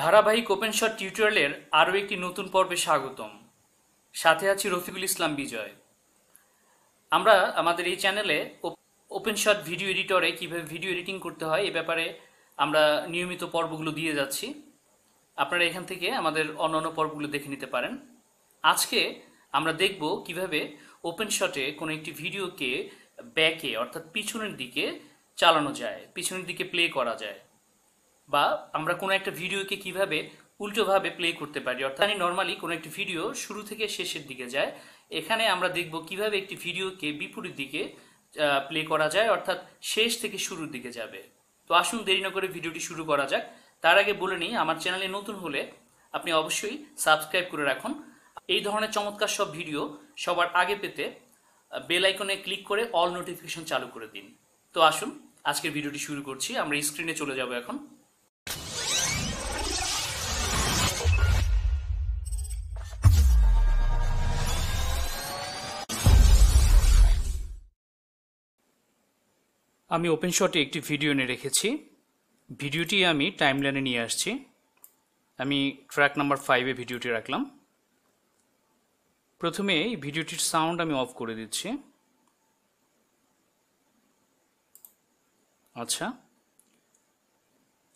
ধারাবাহিক open shot টিউটোরিয়ালের আরও একটি নতুন পর্বে স্বাগতম সাথে আছি রফিকুল ইসলাম বিজয় আমরা আমাদের এই চ্যানেলে ওপেন শট ভিডিও এডিটরে কীভাবে ভিডিও এডিটিং করতে হয় এ ব্যাপারে আমরা নিয়মিত পর্বগুলো দিয়ে যাচ্ছি আপনারা এখান থেকে আমাদের অন্য অন্য পর্বগুলো দেখে নিতে পারেন আজকে আমরা দেখব কিভাবে ওপেন শটে কোনো একটি ভিডিওকে ব্যাকে অর্থাৎ পিছনের দিকে চালানো যায় পিছনের দিকে প্লে করা যায় বা আমরা কোনো একটা ভিডিওকে কিভাবে উল্টোভাবে প্লে করতে পারি অর্থাৎ নর্মালি কোনো একটি ভিডিও শুরু থেকে শেষের দিকে যায় এখানে আমরা দেখব কিভাবে একটি ভিডিওকে বিপরীত দিকে প্লে করা যায় অর্থাৎ শেষ থেকে শুরুর দিকে যাবে তো আসুন দেরি না করে ভিডিওটি শুরু করা যাক তার আগে বলে নিই আমার চ্যানেলে নতুন হলে আপনি অবশ্যই সাবস্ক্রাইব করে রাখুন এই ধরনের চমৎকার সব ভিডিও সবার আগে পেতে বেল আইকনে ক্লিক করে অল নোটিফিকেশন চালু করে দিন তো আসুন আজকের ভিডিওটি শুরু করছি আমরা স্ক্রিনে চলে যাব এখন আমি ওপেন শটে একটি ভিডিও এনে রেখেছি ভিডিওটি আমি টাইমলাইনে নিয়ে আসছি আমি ট্র্যাক নাম্বার ফাইভে ভিডিওটি রাখলাম প্রথমে এই ভিডিওটির সাউন্ড আমি অফ করে দিচ্ছি আচ্ছা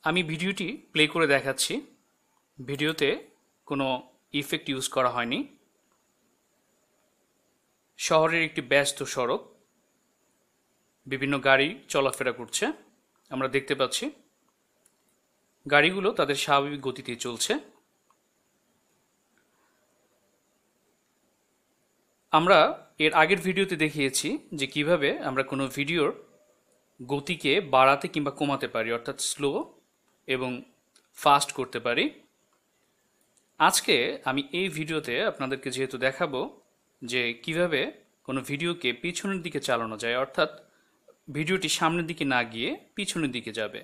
আমি ভিডিওটি প্লে করে দেখাচ্ছি ভিডিওতে কোনো ইফেক্ট ইউজ করা হয়নি শহরের একটি ব্যস্ত সড়ক বিভিন্ন গাড়ি চলাফেরা করছে আমরা দেখতে পাচ্ছি গাড়িগুলো তাদের স্বাভাবিক গতিতে চলছে আমরা এর আগের ভিডিওতে দেখিয়েছি যে কিভাবে আমরা কোনো ভিডিওর গতিকে বাড়াতে কিংবা কমাতে পারি অর্থাৎ স্লো এবং ফাস্ট করতে পারি আজকে আমি এই ভিডিওতে আপনাদেরকে যেহেতু দেখাবো যে কিভাবে কোনো ভিডিওকে পিছনের দিকে চালানো যায় অর্থাৎ ভিডিওটি সামনের দিকে না গিয়ে পিছনের দিকে যাবে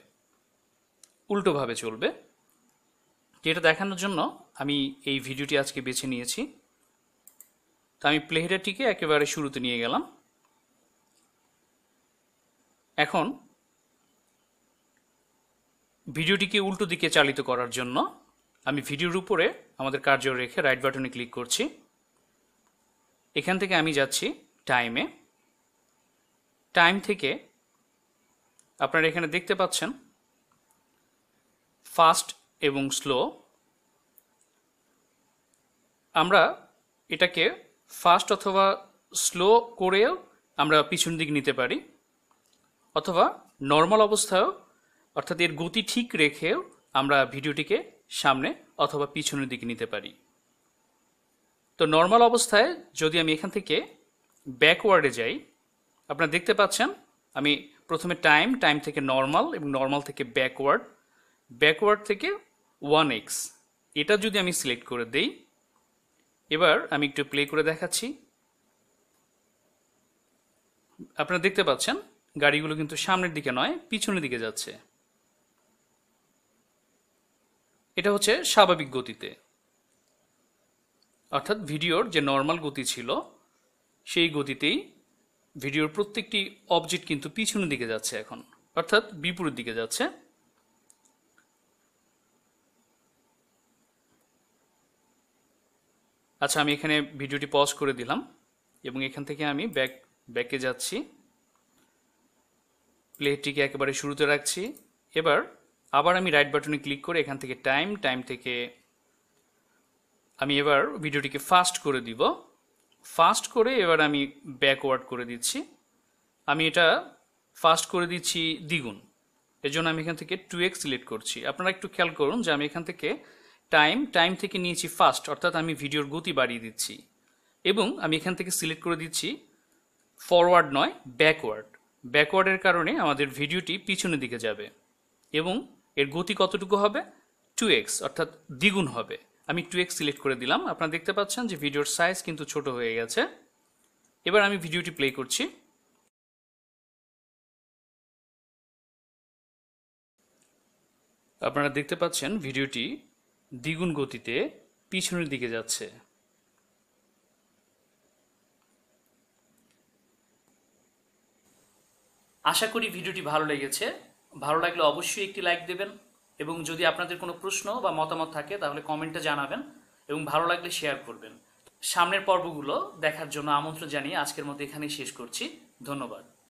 উল্টোভাবে চলবে যেটা দেখানোর জন্য আমি এই ভিডিওটি আজকে বেছে নিয়েছি তো আমি প্লেহেডারটিকে একেবারে শুরুতে নিয়ে গেলাম এখন ভিডিওটিকে উল্টো দিকে চালিত করার জন্য আমি ভিডিওর উপরে আমাদের কার্য রেখে রাইট বাটনে ক্লিক করছি এখান থেকে আমি যাচ্ছি টাইমে টাইম থেকে আপনারা এখানে দেখতে পাচ্ছেন ফাস্ট এবং স্লো আমরা এটাকে ফাস্ট অথবা স্লো করেও আমরা পিছন দিক নিতে পারি অথবা নর্মাল অবস্থায়ও অর্থাৎ এর গতি ঠিক রেখেও আমরা ভিডিওটিকে সামনে অথবা পিছনের দিকে নিতে পারি তো নর্মাল অবস্থায় যদি আমি এখান থেকে ব্যাকওয়ার্ডে যাই আপনারা দেখতে পাচ্ছেন আমি প্রথমে টাইম টাইম থেকে নর্মাল এবং নর্মাল থেকে ব্যাকওয়ার্ড ব্যাকওয়ার্ড থেকে ওয়ান এক্স এটা যদি আমি সিলেক্ট করে দেই এবার আমি একটু প্লে করে দেখাচ্ছি আপনারা দেখতে পাচ্ছেন গাড়িগুলো কিন্তু সামনের দিকে নয় পিছনের দিকে যাচ্ছে এটা হচ্ছে স্বাভাবিক গতিতে অর্থাৎ ভিডিওর যে নর্মাল গতি ছিল সেই গতিতেই ভিডিওর প্রত্যেকটি অবজেক্ট কিন্তু পিছনের দিকে যাচ্ছে এখন অর্থাৎ বিপরীত দিকে যাচ্ছে আচ্ছা আমি এখানে ভিডিওটি পজ করে দিলাম এবং এখান থেকে আমি ব্যাক ব্যাকে যাচ্ছি প্লেটিকে একেবারে শুরুতে রাখছি এবার আবার আমি রাইট বাটনে ক্লিক করে এখান থেকে টাইম টাইম থেকে আমি এবার ভিডিওটিকে ফাস্ট করে দিব ফাস্ট করে এবার আমি ব্যাকওয়ার্ড করে দিচ্ছি আমি এটা ফাস্ট করে দিচ্ছি দ্বিগুণ এর জন্য আমি এখান থেকে টু এক্স সিলেক্ট করছি আপনারা একটু খেয়াল করুন যে আমি এখান থেকে টাইম টাইম থেকে নিয়েছি ফাস্ট অর্থাৎ আমি ভিডিওর গতি বাড়িয়ে দিচ্ছি এবং আমি এখান থেকে সিলেক্ট করে দিচ্ছি ফরওয়ার্ড নয় ব্যাকওয়ার্ড ব্যাকওয়ার্ডের কারণে আমাদের ভিডিওটি পিছনের দিকে যাবে এবং এর গতি কতটুকু হবে টু এক্স অর্থাৎ দ্বিগুণ হবে আমি টু এক্স সিলেক্ট করে দিলাম আপনারা দেখতে পাচ্ছেন যে ভিডিওর সাইজ কিন্তু ছোট হয়ে গেছে এবার আমি ভিডিওটি প্লে করছি আপনারা দেখতে পাচ্ছেন ভিডিওটি দ্বিগুণ গতিতে পিছনের দিকে যাচ্ছে আশা করি ভিডিওটি ভালো লেগেছে ভালো লাগলে অবশ্যই একটি লাইক দেবেন এবং যদি আপনাদের কোনো প্রশ্ন বা মতামত থাকে তাহলে কমেন্টে জানাবেন এবং ভালো লাগলে শেয়ার করবেন সামনের পর্বগুলো দেখার জন্য আমন্ত্রণ জানিয়ে আজকের মতো এখানেই শেষ করছি ধন্যবাদ